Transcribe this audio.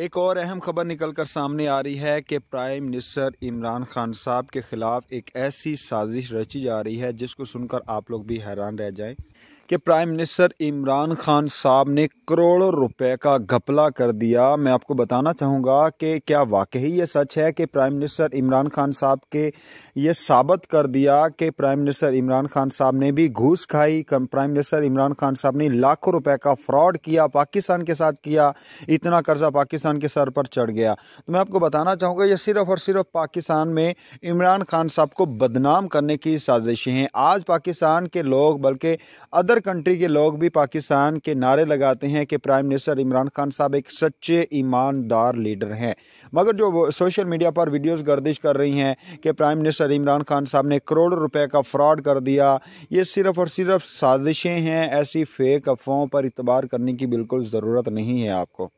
एक और अहम खबर निकल कर सामने आ रही है कि प्राइम मिनिस्टर इमरान खान साहब के ख़िलाफ़ एक ऐसी साजिश रची जा रही है जिसको सुनकर आप लोग भी हैरान रह जाएं कि प्राइम मिनिस्टर इमरान खान साहब ने करोड़ों रुपए का घपला कर दिया मैं आपको बताना चाहूँगा कि क्या वाकई ये सच है कि प्राइम मिनिस्टर इमरान खान साहब के ये साबित कर दिया कि प्राइम मिनिस्टर इमरान खान साहब ने भी घूस खाई प्राइम मिनिस्टर इमरान खान साहब ने लाखों रुपए का फ्रॉड किया पाकिस्तान के साथ किया इतना कर्जा पाकिस्तान के सर पर चढ़ गया तो मैं आपको बताना चाहूँगा ये सिर्फ और सिर्फ पाकिस्तान में इमरान खान साहब को बदनाम करने की साजिशें हैं आज पाकिस्तान के लोग बल्कि अदर अदर कंट्री के लोग भी पाकिस्तान के नारे लगाते हैं कि प्राइम मिनिस्टर इमरान खान साहब एक सच्चे ईमानदार लीडर हैं मगर जो सोशल मीडिया पर वीडियोस गर्दिश कर रही हैं कि प्राइम मिनिस्टर इमरान खान साहब ने करोड़ों रुपए का फ्रॉड कर दिया ये सिर्फ और सिर्फ साजिशें हैं ऐसी फेक अफवाहों पर इतबार करने की बिल्कुल ज़रूरत नहीं है आपको